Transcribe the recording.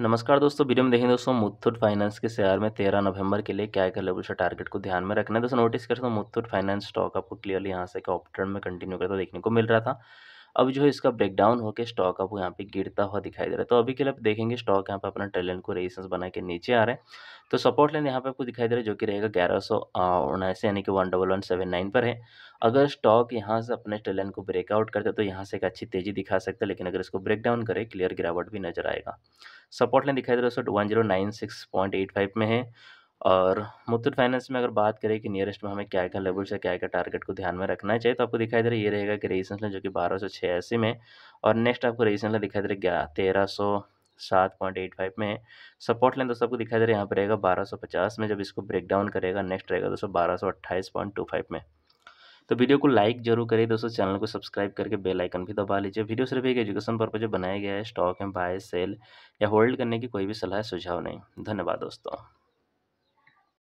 नमस्कार दोस्तों वीडियो में देखें दोस्तों मुथूट फाइनेंस के शेयर में तेरह नवंबर के लिए क्या क्या लेवल से टारगेट को ध्यान में रखना है दोस्तों नोटिस करते हो मुथूट फाइनेंस स्टॉक आपको क्लियरली यहाँ से एक ऑप्टर्न में कंटिन्यू करता देखने को मिल रहा था अब जो है इसका ब्रेकडाउन होकर स्टॉक आपको यहाँ पे गिरता हुआ दिखाई दे रहा है तो अभी के लिए आप देखेंगे स्टॉक यहाँ पे अपना ट्रेलन को रेजिस्टेंस बना के नीचे आ रहे हैं तो सपोर्ट लाइन यहाँ पे आपको दिखाई दे रहा है जो कि रहेगा ग्यारह सौ उन्नीस यानी कि one double one seven nine पर है अगर स्टॉक यहाँ से अपने ट्रेलन को ब्रेकआउट करते तो यहाँ से एक अच्छी तेजी दिखा सकता है लेकिन अगर इसको ब्रेक डाउन करे क्लियर गिरावट भी नजर आएगा सपोर्ट लाइन दिखाई दे रहा है one zero nine six point eight five में है और मुथूट फाइनेंस में अगर बात करें कि नियरेस्ट में हमें क्या क्या लेवल्स है क्या क्या टारगेट को ध्यान में रखना चाहिए तो आपको दिखाई दे रहा है ये रहेगा कि रेजिस्टेंस लें जो कि बारह सौ छियासी में और नेक्स्ट आपको रेजिस्टेंस लें दिखाई दे रहा है ग्यारह तेरह सौ सात पॉइंट एट फाइव में सपोर्ट लें दोस्तों आपको दिखाई दे रहा है यहाँ पर रहेगा बारह सौ पचास में जब इसको ब्रेक डाउन करेगा नेक्स्ट रहेगा दोस्तों बारह सौ अट्ठाईस पॉइंट टू फाइव में तो वीडियो को लाइक जरूर करिए दोस्तों चैनल को सब्सक्राइब करके बेल आइकन भी दबा लीजिए वीडियो सिर्फ एक एजुकेशन पर्पज बनाया गया है स्टॉक में बाय सेल या होल्ड करने की कोई भी सलाह सुझाव नहीं धन्यवाद दोस्तों